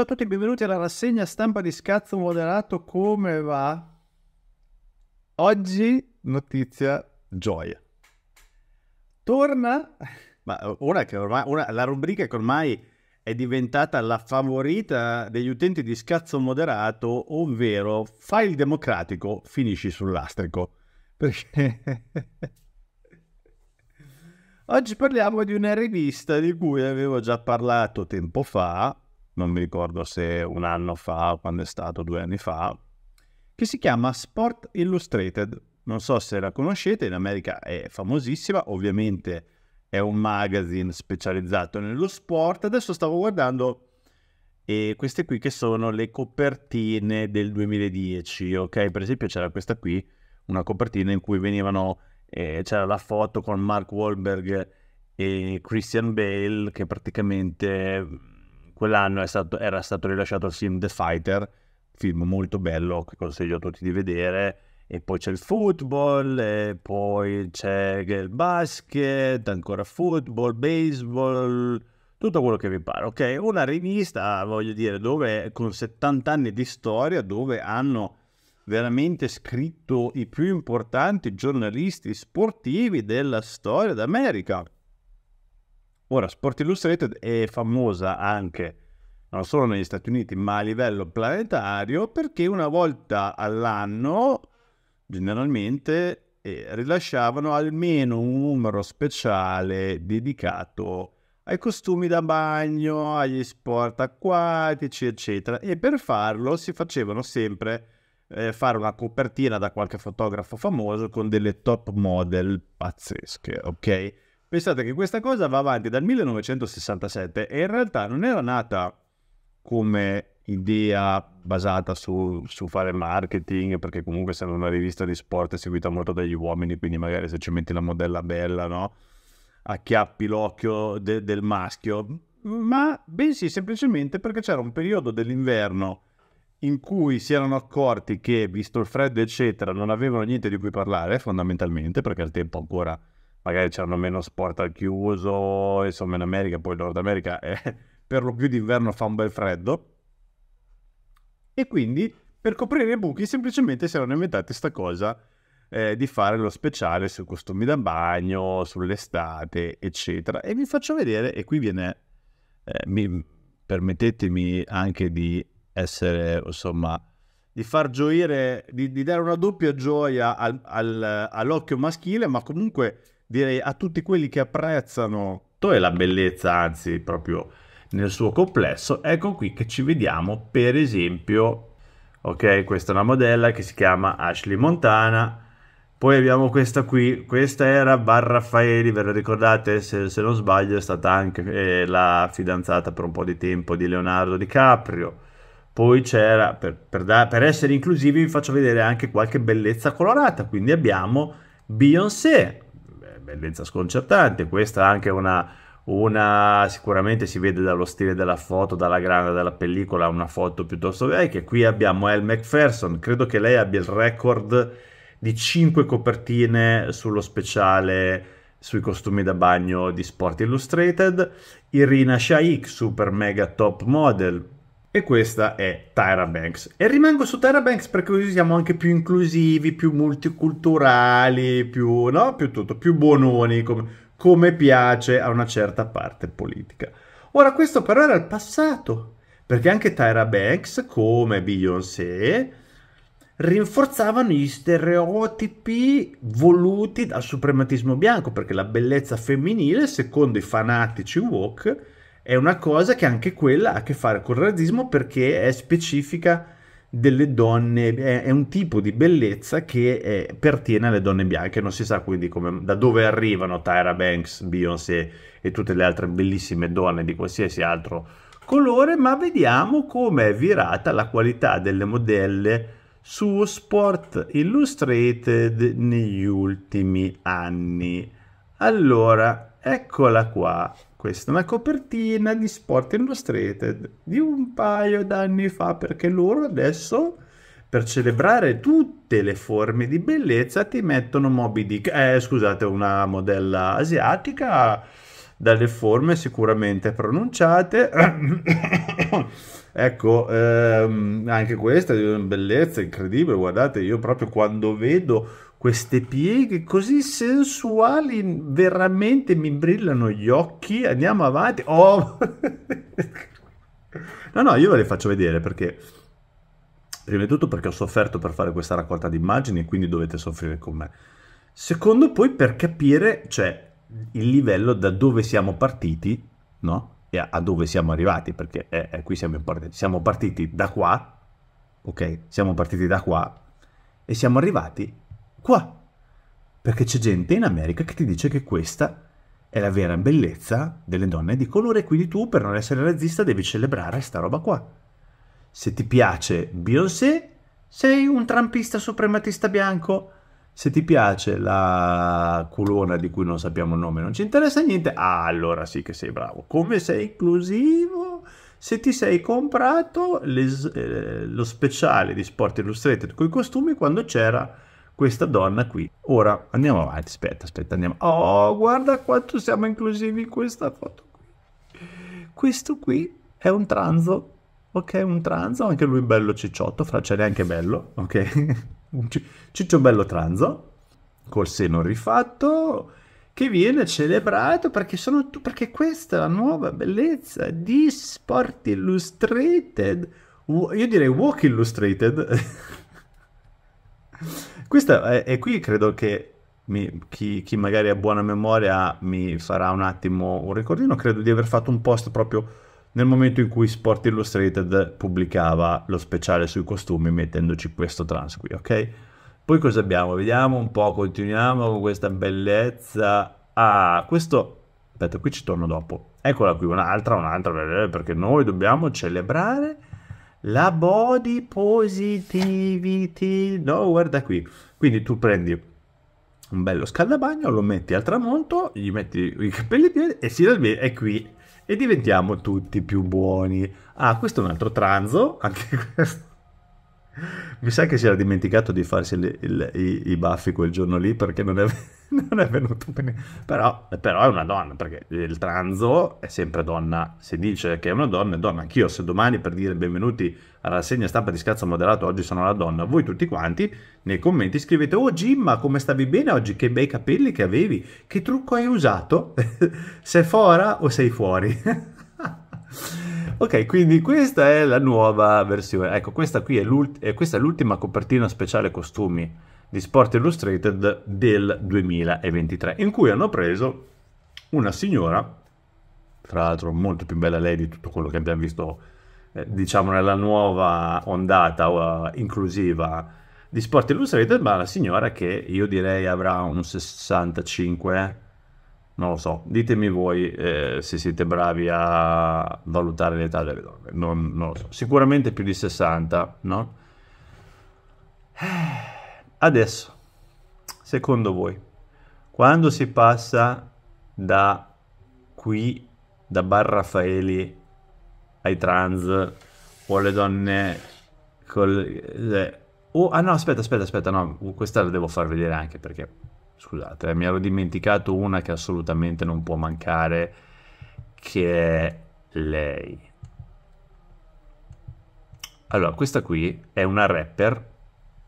Ciao a tutti e benvenuti alla rassegna stampa di scazzo moderato. Come va? Oggi notizia gioia. Torna. Ma ora eh, che ormai ora, la rubrica che ormai è diventata la favorita degli utenti di scazzo moderato, ovvero fai il democratico, finisci sull'astrico. Perché Oggi parliamo di una rivista di cui avevo già parlato tempo fa, non mi ricordo se un anno fa o quando è stato, due anni fa, che si chiama Sport Illustrated. Non so se la conoscete, in America è famosissima, ovviamente è un magazine specializzato nello sport. Adesso stavo guardando e queste qui che sono le copertine del 2010, ok? Per esempio c'era questa qui, una copertina in cui venivano, eh, c'era la foto con Mark Wahlberg e Christian Bale che praticamente quell'anno stato, era stato rilasciato il film The Fighter, film molto bello che consiglio a tutti di vedere. E poi c'è il football, e poi c'è il basket, ancora football, baseball, tutto quello che vi pare, ok? Una rivista, voglio dire, dove con 70 anni di storia, dove hanno veramente scritto i più importanti giornalisti sportivi della storia d'America. Ora, Sport Illustrated è famosa anche non solo negli Stati Uniti, ma a livello planetario, perché una volta all'anno, generalmente, eh, rilasciavano almeno un numero speciale dedicato ai costumi da bagno, agli sport acquatici, eccetera. E per farlo si facevano sempre eh, fare una copertina da qualche fotografo famoso con delle top model pazzesche, ok? Pensate che questa cosa va avanti dal 1967 e in realtà non era nata come idea basata su, su fare marketing, perché comunque essendo una rivista di sport è seguita molto dagli uomini, quindi magari se ci metti la modella bella, no? Acchiappi l'occhio de, del maschio, ma bensì semplicemente perché c'era un periodo dell'inverno in cui si erano accorti che, visto il freddo, eccetera, non avevano niente di cui parlare, fondamentalmente, perché al tempo ancora magari c'erano meno sport al chiuso, insomma in America, poi Nord America eh, per lo più d'inverno fa un bel freddo. E quindi per coprire i buchi semplicemente si erano inventati questa cosa eh, di fare lo speciale sui costumi da bagno, sull'estate, eccetera. E vi faccio vedere, e qui viene, eh, mi, permettetemi anche di essere, insomma, di far gioire, di, di dare una doppia gioia al, al, all'occhio maschile, ma comunque direi a tutti quelli che apprezzano e la bellezza, anzi proprio nel suo complesso, ecco qui che ci vediamo per esempio, ok, questa è una modella che si chiama Ashley Montana, poi abbiamo questa qui, questa era Bar Raffaeli, ve la ricordate? Se, se non sbaglio è stata anche eh, la fidanzata per un po' di tempo di Leonardo DiCaprio. Poi c'era, per, per, da, per essere inclusivi vi faccio vedere anche qualche bellezza colorata, quindi abbiamo Beyoncé, bellezza sconcertante, questa è anche una, una, sicuramente si vede dallo stile della foto, dalla grana della pellicola, una foto piuttosto vecchia. Qui abbiamo Elle McPherson, credo che lei abbia il record di 5 copertine sullo speciale sui costumi da bagno di Sport Illustrated, Irina Shaikh, super mega top model, e questa è Tyra Banks. E rimango su Tyra Banks perché così siamo anche più inclusivi, più multiculturali, più, no? più tutto, più buononi, come, come piace a una certa parte politica. Ora, questo però era il passato, perché anche Tyra Banks, come Beyoncé, rinforzavano gli stereotipi voluti dal suprematismo bianco, perché la bellezza femminile, secondo i fanatici woke, è una cosa che anche quella ha a che fare col razzismo perché è specifica delle donne, è, è un tipo di bellezza che è, eh, pertiene alle donne bianche, non si sa quindi come, da dove arrivano Tyra Banks, Beyoncé e tutte le altre bellissime donne di qualsiasi altro colore, ma vediamo come è virata la qualità delle modelle su Sport Illustrated negli ultimi anni. Allora, Eccola qua. Questa è una copertina di Sport Illustrated di un paio d'anni fa perché loro adesso per celebrare tutte le forme di bellezza ti mettono Moby Dick, eh, scusate, una modella asiatica dalle forme sicuramente pronunciate. ecco, ehm, anche questa è una bellezza incredibile, guardate, io proprio quando vedo queste pieghe così sensuali, veramente mi brillano gli occhi. Andiamo avanti. Oh. no, no, io ve le faccio vedere perché, prima di tutto, perché ho sofferto per fare questa raccolta di immagini e quindi dovete soffrire con me. Secondo, poi, per capire, cioè, il livello da dove siamo partiti, no? E a, dove siamo arrivati, perché eh, eh, qui siamo partiti. Siamo partiti da qua, ok? Siamo partiti da qua e siamo arrivati qua. Perché c'è gente in America che ti dice che questa è la vera bellezza delle donne di colore, quindi tu per non essere razzista devi celebrare sta roba qua. Se ti piace Beyoncé, sei un trampista suprematista bianco. Se ti piace la culona di cui non sappiamo il nome, non ci interessa niente, allora sì che sei bravo. Come sei inclusivo? Se ti sei comprato le, eh, lo speciale di Sport Illustrated con i costumi quando c'era questa donna qui. Ora andiamo avanti, aspetta, aspetta, andiamo. Oh, guarda quanto siamo inclusivi in questa foto qui. Questo qui è un tranzo, ok? Un tranzo, anche lui bello cicciotto, fra c'è anche bello, ok? ciccio bello tranzo, col seno rifatto, che viene celebrato perché, sono tu, perché questa è la nuova bellezza di Sport Illustrated. Io direi Walk Illustrated. Questa è, è qui credo che mi, chi, chi, magari ha buona memoria mi farà un attimo un ricordino, credo di aver fatto un post proprio nel momento in cui Sport Illustrated pubblicava lo speciale sui costumi mettendoci questo trans qui, ok? Poi cosa abbiamo? Vediamo un po', continuiamo con questa bellezza. Ah, questo... Aspetta, qui ci torno dopo. Eccola qui, un'altra, un'altra, perché noi dobbiamo celebrare la body positivity, no, guarda qui. Quindi tu prendi un bello scaldabagno, lo metti al tramonto, gli metti i capelli di e si è qui e diventiamo tutti più buoni. Ah, questo è un altro tranzo, anche questo mi sa che si era dimenticato di farsi il, il, i, i, baffi quel giorno lì perché non è, non è venuto bene. Però, però, è una donna, perché il tranzo è sempre donna. Se dice che è una donna, è donna. Anch'io se domani per dire benvenuti alla rassegna stampa di Scazzo Moderato, oggi sono la donna, voi tutti quanti nei commenti scrivete Oh Gimma, come stavi bene oggi? Che bei capelli che avevi? Che trucco hai usato? sei fora o sei fuori? Ok, quindi questa è la nuova versione. Ecco, questa qui è, l'ult- eh, questa è l'ultima copertina speciale costumi di Sport Illustrated del 2023, in cui hanno preso una signora, tra l'altro molto più bella lei di tutto quello che abbiamo visto, eh, diciamo, nella nuova ondata uh, inclusiva di Sport Illustrated, ma la signora che io direi avrà un 65 non lo so, ditemi voi eh, se siete bravi a valutare l'età delle donne, non, non lo so, sicuramente più di 60, no? Eh, adesso, secondo voi, quando si passa da qui, da Bar Raffaeli ai trans o alle donne col... Eh, oh, ah no, aspetta, aspetta, aspetta, no, questa la devo far vedere anche perché scusate, eh, mi ero dimenticato una che assolutamente non può mancare, che è lei. Allora, questa qui è una rapper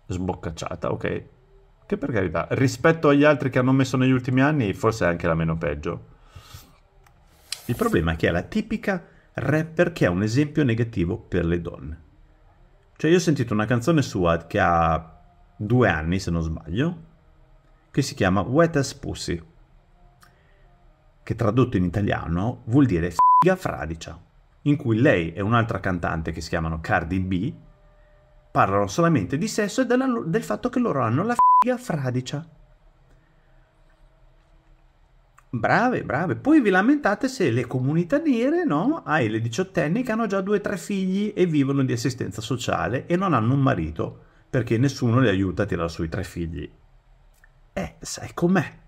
sboccacciata, ok? Che per carità, rispetto agli altri che hanno messo negli ultimi anni, forse è anche la meno peggio. Il problema è che è la tipica rapper che è un esempio negativo per le donne. Cioè, io ho sentito una canzone sua che ha due anni, se non sbaglio, che si chiama Wet as Pussy, che tradotto in italiano vuol dire figa fradicia, in cui lei e un'altra cantante che si chiamano Cardi B parlano solamente di sesso e della, del fatto che loro hanno la figa fradicia. Brave, brave. Poi vi lamentate se le comunità nere, no? Hai le diciottenni che hanno già due o tre figli e vivono di assistenza sociale e non hanno un marito perché nessuno le aiuta a tirare su i tre figli. Eh, sai com'è?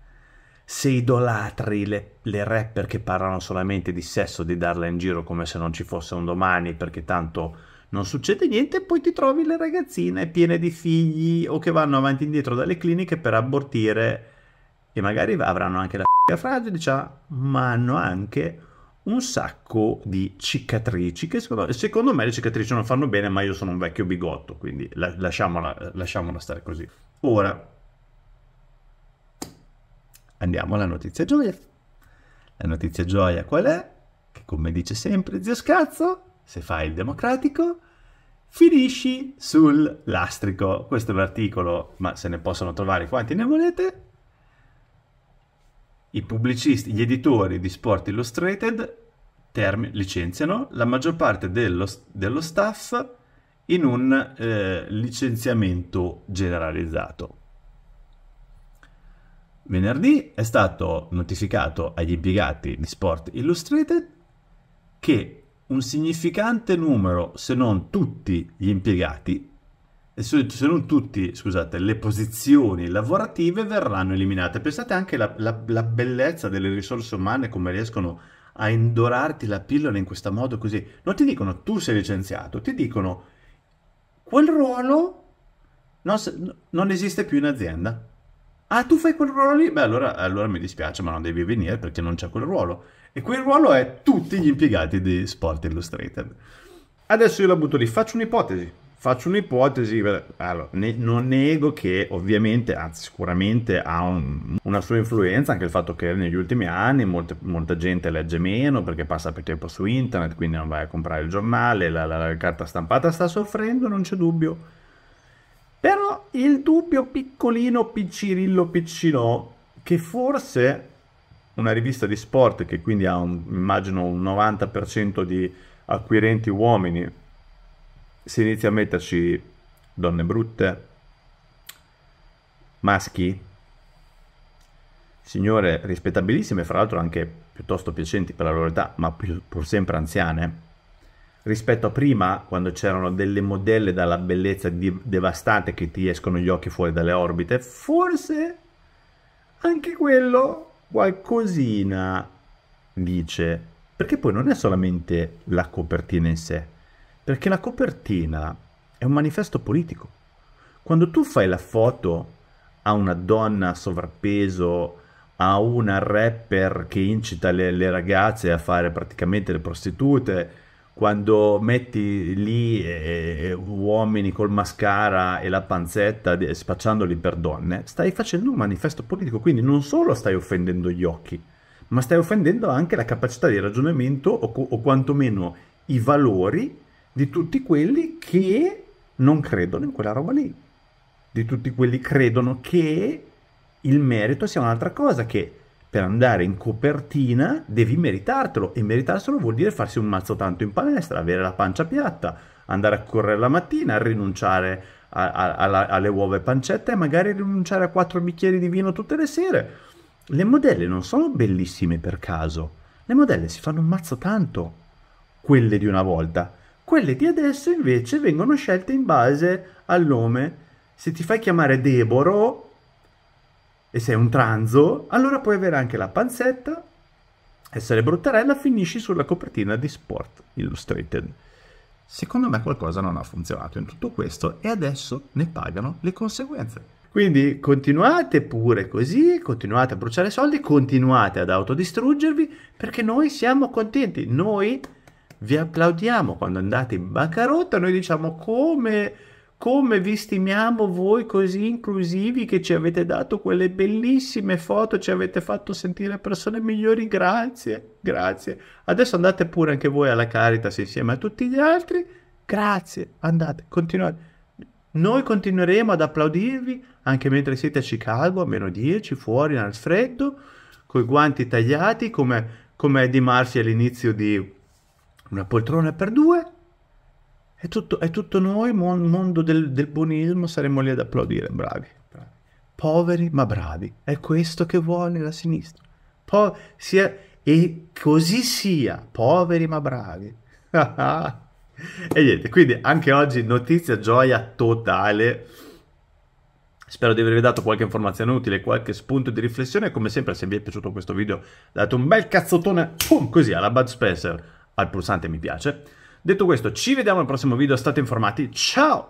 Se idolatri le, le rapper che parlano solamente di sesso, di darla in giro come se non ci fosse un domani, perché tanto non succede niente, e poi ti trovi le ragazzine piene di figli o che vanno avanti e indietro dalle cliniche per abortire e magari avranno anche la f***a fragile, cioè, ma hanno anche un sacco di cicatrici che secondo, secondo, me le cicatrici non fanno bene ma io sono un vecchio bigotto quindi la, lasciamola, lasciamola stare così ora Andiamo alla notizia gioia. La notizia gioia qual è? Che come dice sempre zio Scazzo, se fai il democratico, finisci sul lastrico. Questo è l'articolo, ma se ne possono trovare quanti ne volete. I pubblicisti, gli editori di Sport Illustrated term- licenziano la maggior parte dello, dello staff in un eh, licenziamento generalizzato. Venerdì è stato notificato agli impiegati di Sport Illustrated che un significante numero, se non tutti gli impiegati, se non tutti, scusate, le posizioni lavorative verranno eliminate. Pensate anche alla bellezza delle risorse umane, come riescono a indorarti la pillola in questo modo così. Non ti dicono tu sei licenziato, ti dicono quel ruolo non, non esiste più in azienda. Ah, tu fai quel ruolo lì? Beh, allora, allora mi dispiace, ma non devi venire perché non c'è quel ruolo. E quel ruolo è tutti gli impiegati di Sport Illustrated. Adesso io la butto lì, faccio un'ipotesi. Faccio un'ipotesi, allora, ne, non nego che ovviamente, anzi sicuramente ha un, una sua influenza anche il fatto che negli ultimi anni molte, molta gente legge meno perché passa più tempo su internet, quindi non vai a comprare il giornale, la, la, la carta stampata sta soffrendo, non c'è dubbio però il dubbio piccolino, piccirillo, piccino, che forse una rivista di sport che quindi ha un, immagino un 90% di acquirenti uomini, si inizia a metterci donne brutte, maschi, signore rispettabilissime, fra l'altro anche piuttosto piacenti per la loro età, ma pur sempre anziane, rispetto a prima, quando c'erano delle modelle dalla bellezza devastante che ti escono gli occhi fuori dalle orbite, forse anche quello qualcosina dice, perché poi non è solamente la copertina in sé, perché la copertina è un manifesto politico. Quando tu fai la foto a una donna sovrappeso, a una rapper che incita le, le ragazze a fare praticamente le prostitute, quando metti lì eh, eh, uomini col mascara e la panzetta spacciandoli per donne, stai facendo un manifesto politico, quindi non solo stai offendendo gli occhi, ma stai offendendo anche la capacità di ragionamento o, o quantomeno i valori di tutti quelli che non credono in quella roba lì, di tutti quelli che credono che il merito sia un'altra cosa, che per andare in copertina devi meritartelo e meritarselo vuol dire farsi un mazzo tanto in palestra, avere la pancia piatta, andare a correre la mattina, rinunciare a, a, a, alle uova e pancetta e magari rinunciare a quattro bicchieri di vino tutte le sere. Le modelle non sono bellissime per caso, le modelle si fanno un mazzo tanto, quelle di una volta. Quelle di adesso invece vengono scelte in base al nome. Se ti fai chiamare Deborah, e sei un tranzo, allora puoi avere anche la panzetta, essere bruttarella, finisci sulla copertina di Sport Illustrated. Secondo me qualcosa non ha funzionato in tutto questo e adesso ne pagano le conseguenze. Quindi continuate pure così, continuate a bruciare soldi, continuate ad autodistruggervi perché noi siamo contenti, noi vi applaudiamo quando andate in bancarotta, noi diciamo come come vi stimiamo voi così inclusivi che ci avete dato quelle bellissime foto, ci avete fatto sentire persone migliori, grazie, grazie. Adesso andate pure anche voi alla Caritas insieme a tutti gli altri, grazie, andate, continuate. Noi continueremo ad applaudirvi anche mentre siete a Chicago a meno 10, fuori al freddo, coi guanti tagliati come, come Eddie Murphy all'inizio di Una poltrona per due è tutto, è tutto noi, mondo del, del buonismo, saremmo lì ad applaudire, bravi, bravi. Poveri ma bravi, è questo che vuole la sinistra. Po- sia, e così sia, poveri ma bravi. e niente, quindi anche oggi notizia gioia totale. Spero di avervi dato qualche informazione utile, qualche spunto di riflessione. Come sempre, se vi è piaciuto questo video, date un bel cazzotone, boom, così alla Bud Spencer, al pulsante mi piace. Detto questo, ci vediamo al prossimo video, state informati, ciao!